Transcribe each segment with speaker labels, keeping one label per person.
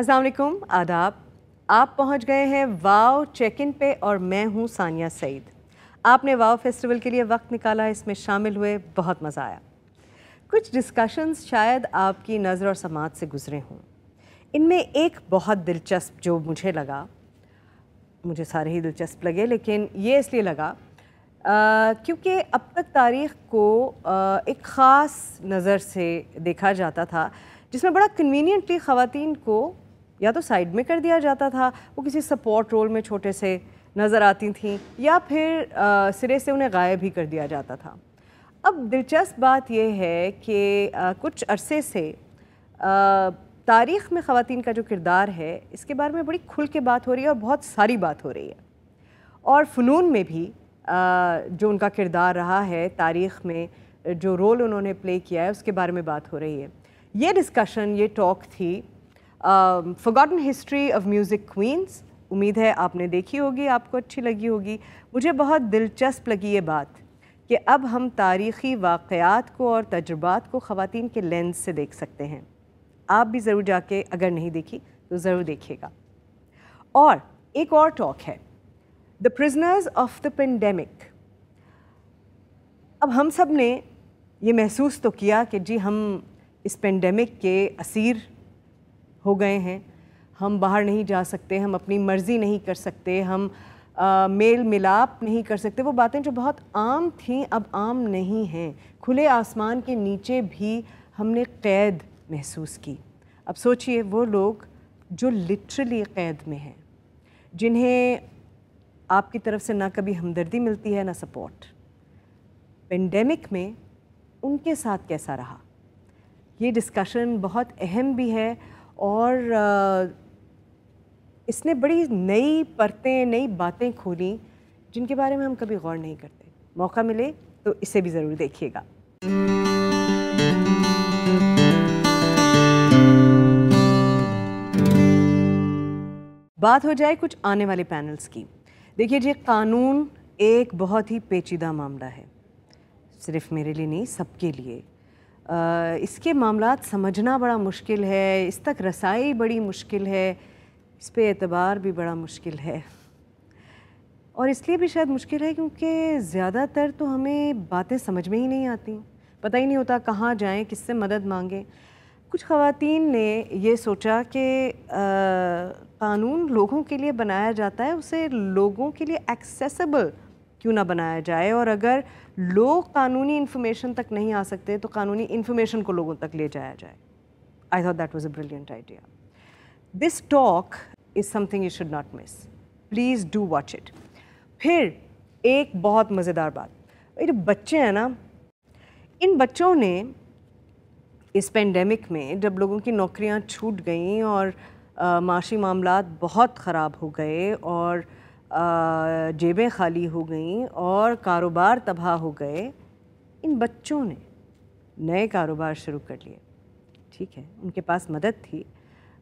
Speaker 1: अस्सलाम आदाब आप पहुंच गए हैं वाओ चेक इन पे और मैं हूं सानिया सईद आपने वाओ फेस्टिवल के लिए वक्त निकाला इसमें शामिल हुए बहुत मज़ा आया कुछ डिस्कशंस शायद आपकी नज़र और समाज से गुजरे हों इनमें एक बहुत दिलचस्प जो मुझे लगा मुझे सारे ही दिलचस्प लगे लेकिन ये इसलिए लगा क्योंकि अब तक तारीख़ को आ, एक ख़ास नज़र से देखा जाता था जिसमें बड़ा कन्वीनियंटली ख़वान को या तो साइड में कर दिया जाता था वो किसी सपोर्ट रोल में छोटे से नज़र आती थीं या फिर आ, सिरे से उन्हें गायब ही कर दिया जाता था अब दिलचस्प बात यह है कि आ, कुछ अरसे से आ, तारीख़ में ख़वान का जो किरदार है इसके बारे में बड़ी खुल के बात हो रही है और बहुत सारी बात हो रही है और फ़नून में भी जो उनका किरदार रहा है तारीख़ में जो रोल उन्होंने प्ले किया है उसके बारे में बात हो रही है ये डिस्कशन ये टॉक थी forgotten history of music queens उम्मीद है आपने देखी होगी आपको अच्छी लगी होगी मुझे बहुत दिलचस्प लगी ये बात कि अब हम तारीख़ी वाक़ात को और तजुर्बात को ख़वान के लेंस से देख सकते हैं आप भी ज़रूर जाके अगर नहीं देखी तो ज़रूर देखिएगा और एक और टॉक है the prisoners of the pandemic अब हम सब ने ये महसूस तो किया कि जी हम इस पेंडेमिक के असीर हो गए हैं हम बाहर नहीं जा सकते हम अपनी मर्ज़ी नहीं कर सकते हम आ, मेल मिलाप नहीं कर सकते वो बातें जो बहुत आम थीं अब आम नहीं हैं खुले आसमान के नीचे भी हमने कैद महसूस की अब सोचिए वो लोग जो लिटरली कैद में हैं जिन्हें आपकी तरफ से ना कभी हमदर्दी मिलती है ना सपोर्ट पेंडेमिक में उनके साथ कैसा रहा ये डिस्कशन बहुत अहम भी है और इसने बड़ी नई परतें नई बातें खोली जिनके बारे में हम कभी गौर नहीं करते मौका मिले तो इसे भी ज़रूर देखिएगा बात हो जाए कुछ आने वाले पैनल्स की देखिए जी कानून एक बहुत ही पेचीदा मामला है सिर्फ मेरे लिए नहीं सबके लिए इसके मामला समझना बड़ा मुश्किल है इस तक रसाई बड़ी मुश्किल है इस पर एतबार भी बड़ा मुश्किल है और इसलिए भी शायद मुश्किल है क्योंकि ज़्यादातर तो हमें बातें समझ में ही नहीं आती पता ही नहीं होता कहाँ जाएं किससे मदद मांगें कुछ ख़वातीन ने ये सोचा कि कानून लोगों के लिए बनाया जाता है उसे लोगों के लिए एक्सेसिबल क्यों ना बनाया जाए और अगर लोग कानूनी इन्फॉर्मेशन तक नहीं आ सकते तो कानूनी इन्फॉर्मेशन को लोगों तक ले जाया जाए I thought that was a brilliant idea this talk is something you should not miss please do watch it फिर एक बहुत मज़ेदार बात जो बच्चे हैं ना इन बच्चों ने इस पेंडेमिक में जब लोगों की नौकरियां छूट गईं और माशी मामला बहुत ख़राब हो गए और जेबें खाली हो गईं और कारोबार तबाह हो गए इन बच्चों ने नए कारोबार शुरू कर लिए ठीक है उनके पास मदद थी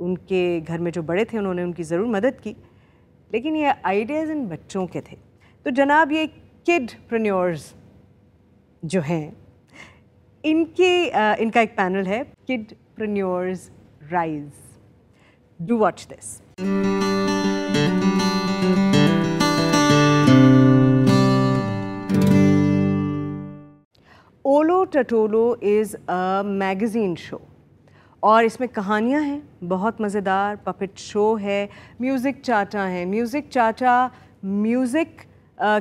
Speaker 1: उनके घर में जो बड़े थे उन्होंने उनकी ज़रूर मदद की लेकिन ये आइडियाज़ इन बच्चों के थे तो जनाब ये किड प्रन्योर्स जो हैं इनके इनका एक पैनल है kidpreneurs rise do watch this Tatolo is a magazine show और इसमें कहानियाँ हैं बहुत मज़ेदार पपिट शो है म्यूज़िक चाचा है म्यूज़िक चाचा म्यूज़िक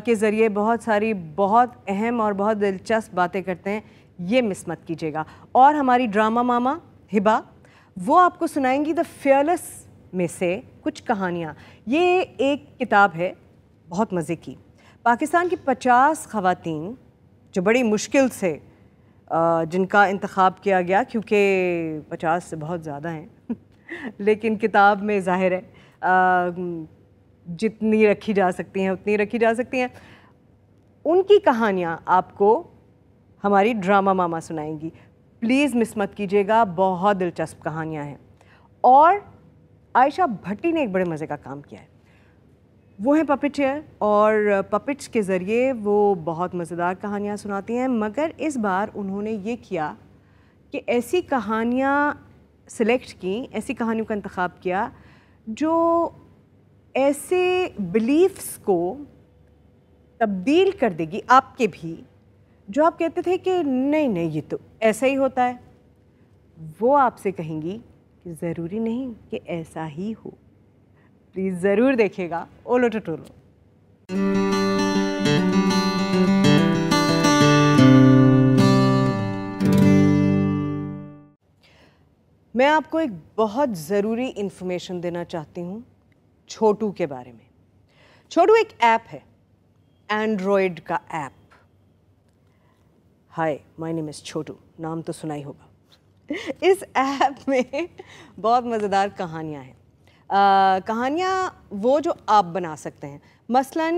Speaker 1: के ज़रिए बहुत सारी बहुत अहम और बहुत दिलचस्प बातें करते हैं ये मिस मत कीजिएगा और हमारी ड्रामा मामा हिबा वो आपको सुनाएंगी द फेयरलेस में से कुछ कहानियाँ ये एक किताब है बहुत मज़े की पाकिस्तान की पचास खातन जो बड़ी मुश्किल से जिनका इंतखब किया गया क्योंकि पचास से बहुत ज़्यादा हैं लेकिन किताब में ज़ाहिर है जितनी रखी जा सकती हैं उतनी रखी जा सकती हैं उनकी कहानियाँ आपको हमारी ड्रामा मामा सुनाएंगी प्लीज़ मिस मत कीजिएगा बहुत दिलचस्प कहानियाँ हैं और आयशा भट्टी ने एक बड़े मज़े का काम किया है वो हैं पपेटियर और पपिट्स uh, के ज़रिए वो बहुत मज़ेदार कहानियाँ सुनाती हैं मगर इस बार उन्होंने ये किया कि ऐसी कहानियाँ सिलेक्ट की ऐसी कहानियों का इंतखब किया जो ऐसे बिलीफ्स को तब्दील कर देगी आपके भी जो आप कहते थे कि नहीं नहीं ये तो ऐसा ही होता है वो आपसे कहेंगी कि ज़रूरी नहीं कि ऐसा ही हो प्लीज़ ज़रूर देखिएगा ओलो टोटोलो मैं आपको एक बहुत ज़रूरी इन्फॉर्मेशन देना चाहती हूँ छोटू के बारे में छोटू एक ऐप है एंड्रॉयड का app hi my name is Chhotu नाम तो सुना ही होगा इस ऐप में बहुत मज़ेदार कहानियाँ हैं कहानियाँ वो जो आप बना सकते हैं मसलन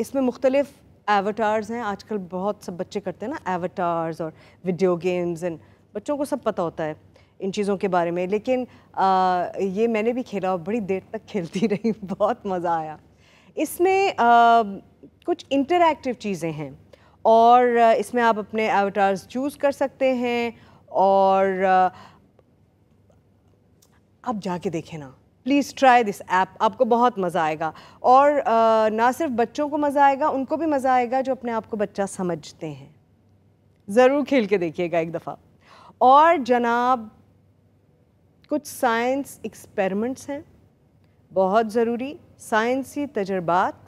Speaker 1: इसमें मुख्तलिफ एवटार्स हैं आजकल बहुत सब बच्चे करते हैं ना एवटार्स और वीडियो गेम्स एंड बच्चों को सब पता होता है इन चीज़ों के बारे में लेकिन आ, ये मैंने भी खेला और बड़ी देर तक खेलती रही बहुत मज़ा आया इसमें आ, कुछ इंटरैक्टिव चीज़ें हैं और इसमें आप अपने एवटार्स चूज़ कर सकते हैं और आप जाके देखें ना प्लीज़ ट्राई दिस ऐप आपको बहुत मज़ा आएगा और आ, ना सिर्फ बच्चों को मज़ा आएगा उनको भी मज़ा आएगा जो अपने आप को बच्चा समझते हैं ज़रूर खेल के देखिएगा एक दफ़ा और जनाब कुछ साइंस एक्सपेरिमेंट्स हैं बहुत ज़रूरी साइंसी तजर्बात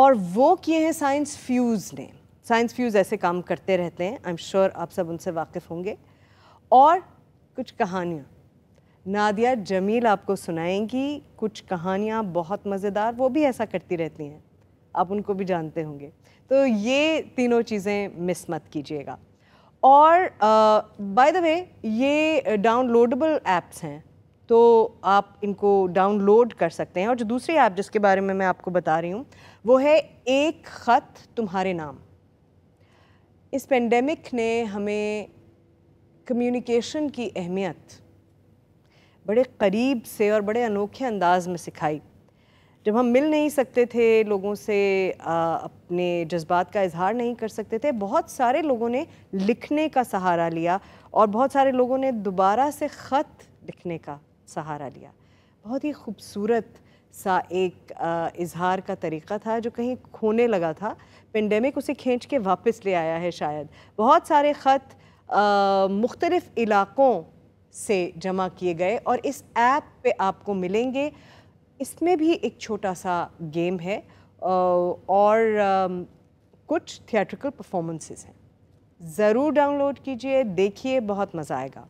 Speaker 1: और वो किए हैं साइंस फ्यूज़ ने साइंस फ्यूज़ ऐसे काम करते रहते हैं आई एम श्योर आप सब उनसे वाकिफ़ होंगे और कुछ कहानियाँ नादिया जमील आपको सुनाएंगी कुछ कहानियाँ बहुत मज़ेदार वो भी ऐसा करती रहती हैं आप उनको भी जानते होंगे तो ये तीनों चीज़ें मिस मत कीजिएगा और बाय द वे ये डाउनलोडेबल ऐप्स हैं तो आप इनको डाउनलोड कर सकते हैं और जो दूसरी ऐप जिसके बारे में मैं आपको बता रही हूँ वो है एक ख़त तुम्हारे नाम इस पेंडेमिक ने हमें कम्युनिकेशन की अहमियत बड़े करीब से और बड़े अनोखे अंदाज में सिखाई जब हम मिल नहीं सकते थे लोगों से आ, अपने जज्बात का इजहार नहीं कर सकते थे बहुत सारे लोगों ने लिखने का सहारा लिया और बहुत सारे लोगों ने दोबारा से ख़त लिखने का सहारा लिया बहुत ही खूबसूरत सा एक इजहार का तरीक़ा था जो कहीं खोने लगा था पेंडेमिक उसे खींच के वापस ले आया है शायद बहुत सारे ख़त मुख्तलफ़ इलाक़ों से जमा किए गए और इस ऐप पे आपको मिलेंगे इसमें भी एक छोटा सा गेम है और कुछ थिएट्रिकल परफॉर्मेंसेस हैं ज़रूर डाउनलोड कीजिए देखिए बहुत मज़ा आएगा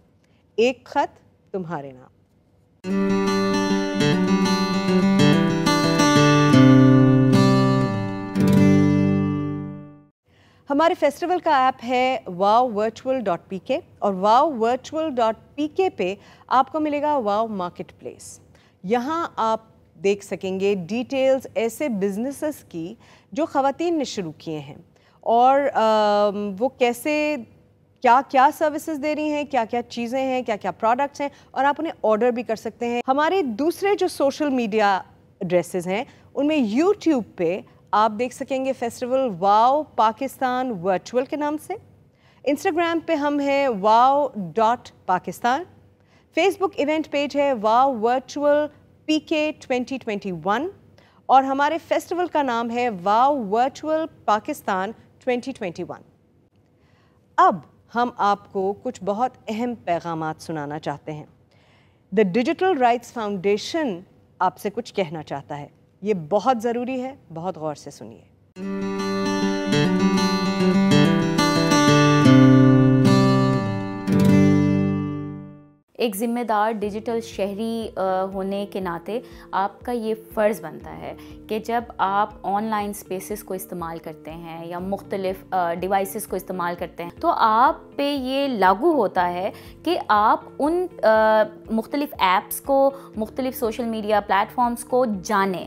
Speaker 1: एक ख़त तुम्हारे नाम हमारे फेस्टिवल का ऐप है वाव वर्चुअल डॉट पी के और वाव वर्चुअल डॉट पी के पे आपको मिलेगा वाव मार्केट प्लेस यहाँ आप देख सकेंगे डिटेल्स ऐसे बिजनेसेस की जो ख़वान ने शुरू किए हैं और आ, वो कैसे क्या क्या सर्विसेज दे रही हैं क्या क्या चीज़ें हैं क्या क्या प्रोडक्ट्स हैं और आप उन्हें ऑर्डर भी कर सकते हैं हमारे दूसरे जो सोशल मीडिया एड्रेसेस हैं उनमें यूट्यूब पे आप देख सकेंगे फेस्टिवल वाओ पाकिस्तान वर्चुअल के नाम से इंस्टाग्राम पे हम हैं wow dot Pakistan Facebook event page है wow virtual P K twenty twenty one और हमारे फेस्टिवल का नाम है वाओ वर्चुअल पाकिस्तान 2021। अब हम आपको कुछ बहुत अहम पैगाम सुनाना चाहते हैं द डिजिटल राइट्स फाउंडेशन आपसे कुछ कहना चाहता है ये बहुत ज़रूरी है बहुत गौर से सुनिए
Speaker 2: एक ज़िम्मेदार डिजिटल शहरी होने के नाते आपका ये फ़र्ज़ बनता है कि जब आप ऑनलाइन स्पेसेस को इस्तेमाल करते हैं या मुख्तलिफ डिवाइसेस को इस्तेमाल करते हैं तो आप पे ये लागू होता है कि आप उन मुख्तलिफ ऐप्स को मुख्तलिफ सोशल मीडिया प्लेटफॉर्म्स को जानें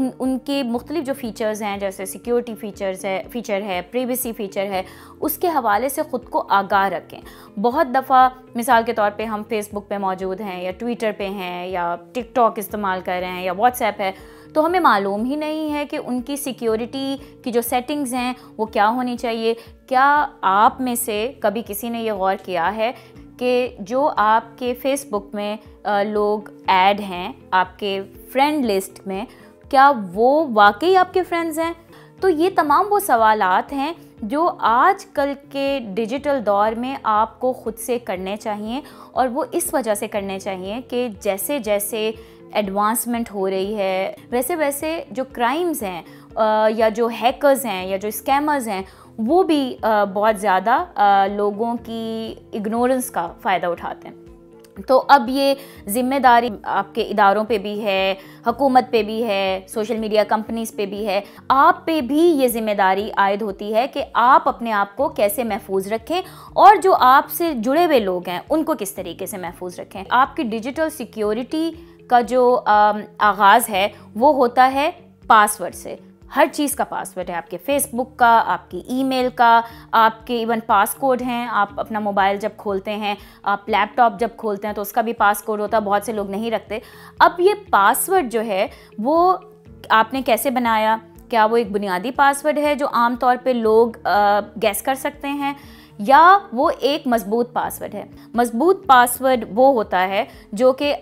Speaker 2: उन उनके मुख्तलिफ जो फ़ीचर्स हैं जैसे सिक्योरिटी फ़ीचर्स है फ़ीचर है प्रीवेसी फ़ीचर है उसके हवाले से ख़ुद को आगाह रखें बहुत दफ़ा मिसाल के तौर पर हम फेसबुक पे मौजूद हैं या ट्विटर पे हैं या टिकटॉक इस्तेमाल कर रहे हैं या व्हाट्सएप है तो हमें मालूम ही नहीं है कि उनकी सिक्योरिटी की जो सेटिंग्स हैं वो क्या होनी चाहिए क्या आप में से कभी किसी ने ये गौर किया है कि जो आपके फेसबुक में लोग ऐड हैं आपके फ्रेंड लिस्ट में क्या वो वाकई आपके फ्रेंड्स हैं तो ये तमाम वो सवालात हैं जो आज कल के डिजिटल दौर में आपको खुद से करने चाहिए और वो इस वजह से करने चाहिए कि जैसे जैसे एडवांसमेंट हो रही है वैसे वैसे जो क्राइम्स हैं या जो हैकर्स हैं या जो स्कैमर्स हैं वो भी बहुत ज़्यादा लोगों की इग्नोरेंस का फ़ायदा उठाते हैं तो अब ये ज़िम्मेदारी आपके इदारों पे भी है हकूमत पे भी है सोशल मीडिया कंपनीज पे भी है आप पे भी ये ज़िम्मेदारी आयद होती है कि आप अपने आप को कैसे महफूज रखें और जो आपसे जुड़े हुए लोग हैं उनको किस तरीके से महफूज रखें आपकी डिजिटल सिक्योरिटी का जो आगाज़ है वो होता है पासवर्ड से हर चीज़ का पासवर्ड है आपके फेसबुक का आपकी ईमेल का आपके इवन पास कोड हैं आप अपना मोबाइल जब खोलते हैं आप लैपटॉप जब खोलते हैं तो उसका भी पास कोड होता है बहुत से लोग नहीं रखते अब ये पासवर्ड जो है वो आपने कैसे बनाया क्या वो एक बुनियादी पासवर्ड है जो आमतौर पर लोग गैस कर सकते हैं या वो एक मजबूत पासवर्ड है मजबूत पासवर्ड वो होता है जो कि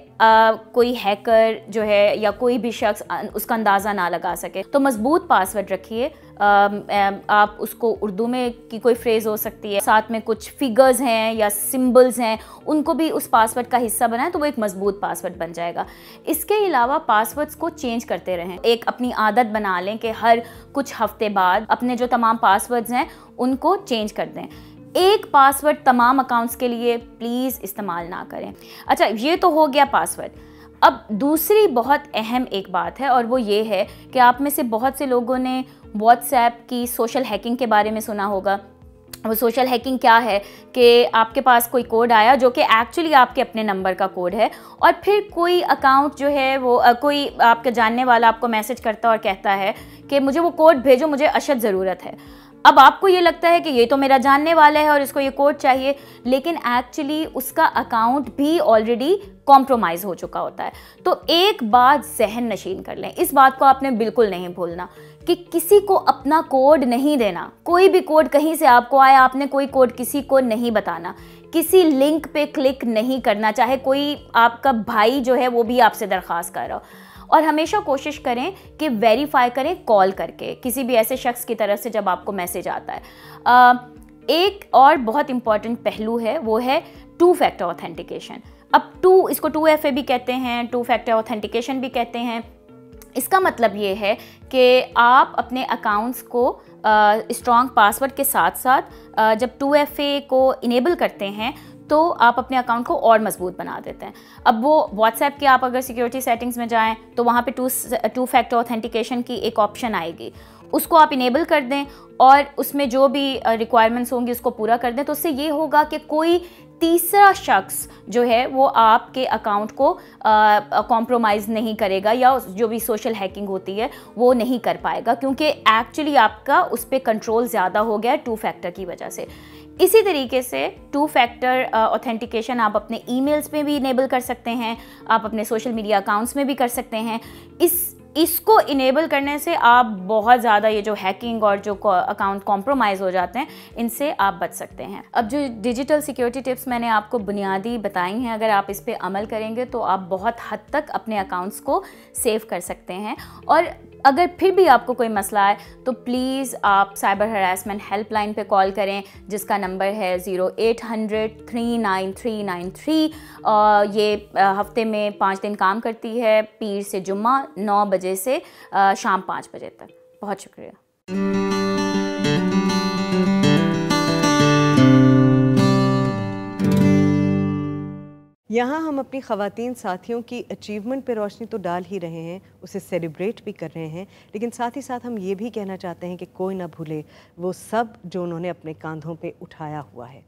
Speaker 2: कोई हैकर जो है या कोई भी शख्स उसका अंदाज़ा ना लगा सके तो मजबूत पासवर्ड रखिए आप उसको उर्दू में की कोई फ्रेज़ हो सकती है साथ में कुछ फिगर्स हैं या सिंबल्स हैं उनको भी उस पासवर्ड का हिस्सा बनाएं तो वो एक मजबूत पासवर्ड बन जाएगा इसके अलावा पासवर्ड्स को चेंज करते रहें एक अपनी आदत बना लें कि हर कुछ हफ्ते बाद अपने जो तमाम पासवर्ड्स हैं उनको चेंज कर दें एक पासवर्ड तमाम अकाउंट्स के लिए प्लीज़ इस्तेमाल ना करें अच्छा ये तो हो गया पासवर्ड अब दूसरी बहुत अहम एक बात है और वो ये है कि आप में से बहुत से लोगों ने व्हाट्सएप की सोशल हैकिंग के बारे में सुना होगा वो सोशल हैकिंग क्या है कि आपके पास कोई कोड आया जो कि एक्चुअली आपके अपने नंबर का कोड है और फिर कोई अकाउंट जो है वो आ, कोई आपके जानने वाला आपको मैसेज करता और कहता है कि मुझे वो कोड भेजो मुझे अशद ज़रूरत है अब आपको ये लगता है कि ये तो मेरा जानने वाला है और इसको ये कोड चाहिए लेकिन एक्चुअली उसका अकाउंट भी ऑलरेडी कॉम्प्रोमाइज़ हो चुका होता है तो एक बात जहन नशीन कर लें इस बात को आपने बिल्कुल नहीं भूलना कि किसी को अपना कोड नहीं देना कोई भी कोड कहीं से आपको आया आपने कोई कोड किसी को नहीं बताना किसी लिंक पे क्लिक नहीं करना चाहे कोई आपका भाई जो है वो भी आपसे दरख्वास्त कर रहा हो और हमेशा कोशिश करें कि वेरीफाई करें कॉल करके किसी भी ऐसे शख्स की तरफ से जब आपको मैसेज आता है आ, एक और बहुत इंपॉर्टेंट पहलू है वो है टू फैक्टर ऑथेंटिकेशन अब टू इसको टू एफ भी कहते हैं टू फैक्टर ऑथेंटिकेशन भी कहते हैं इसका मतलब ये है कि आप अपने अकाउंट्स को स्ट्रॉन्ग पासवर्ड के साथ साथ आ, जब टू एफ को इनेबल करते हैं तो आप अपने अकाउंट को और मजबूत बना देते हैं अब वो व्हाट्सएप के आप अगर सिक्योरिटी सेटिंग्स में जाएँ तो वहाँ पर टू टू फैक्टर ऑथेंटिकेशन की एक ऑप्शन आएगी उसको आप इनेबल कर दें और उसमें जो भी रिक्वायरमेंट्स होंगी उसको पूरा कर दें तो उससे ये होगा कि कोई तीसरा शख्स जो है वो आपके अकाउंट को कॉम्प्रोमाइज़ नहीं करेगा या जो भी सोशल हैकिंग होती है वो नहीं कर पाएगा क्योंकि एक्चुअली आपका उस पर कंट्रोल ज़्यादा हो गया है टू फैक्टर की वजह से इसी तरीके से टू फैक्टर ऑथेंटिकेशन आप अपने ईमेल्स में भी इनेबल कर सकते हैं आप अपने सोशल मीडिया अकाउंट्स में भी कर सकते हैं इस इसको इनेबल करने से आप बहुत ज़्यादा ये जो हैकिंग और जो अकाउंट कॉम्प्रोमाइज़ हो जाते हैं इनसे आप बच सकते हैं अब जो डिजिटल सिक्योरिटी टिप्स मैंने आपको बुनियादी बताई हैं अगर आप इस पर अमल करेंगे तो आप बहुत हद तक अपने अकाउंट्स को सेव कर सकते हैं और अगर फिर भी आपको कोई मसला है तो प्लीज़ आप साइबर हरासमेंट हेल्पलाइन पे कॉल करें जिसका नंबर है zero eight hundred three nine three nine three ये हफ्ते में पाँच दिन काम करती है पीर से जुम्मा नौ बजे से शाम पाँच बजे तक बहुत शुक्रिया
Speaker 1: यहाँ हम अपनी खातन साथियों की अचीवमेंट पर रोशनी तो डाल ही रहे हैं उसे सेलिब्रेट भी कर रहे हैं लेकिन साथ ही साथ हम ये भी कहना चाहते हैं कि कोई ना भूले वो सब जो उन्होंने अपने कंधों पे उठाया हुआ है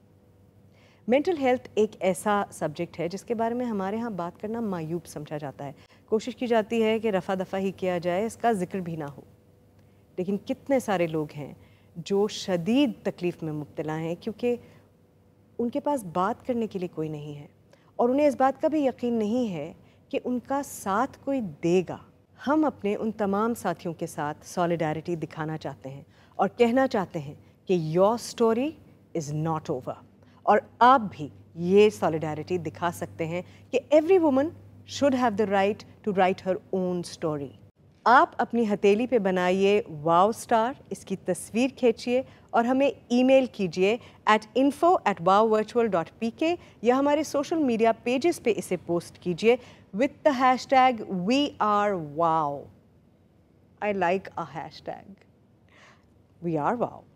Speaker 1: मेंटल हेल्थ एक ऐसा सब्जेक्ट है जिसके बारे में हमारे यहाँ बात करना मायूब समझा जाता है कोशिश की जाती है कि रफ़ा दफ़ा ही किया जाए इसका जिक्र भी ना हो लेकिन कितने सारे लोग हैं जो शदीद तकलीफ़ में मुबतला हैं क्योंकि उनके पास बात करने के लिए कोई नहीं है और उन्हें इस बात का भी यकीन नहीं है कि उनका साथ कोई देगा हम अपने उन तमाम साथियों के साथ सॉलिडारिटी दिखाना चाहते हैं और कहना चाहते हैं कि your story is not over और आप भी ये सॉलिडारिटी दिखा सकते हैं कि every woman should have the right to write her own story आप अपनी हथेली पे बनाइए वाव स्टार इसकी तस्वीर खींचिए और हमें ईमेल कीजिए at info at wow virtual dot P K या हमारे सोशल मीडिया पेजेस पे इसे पोस्ट कीजिए with the hashtag we are wow I like a hashtag we are wow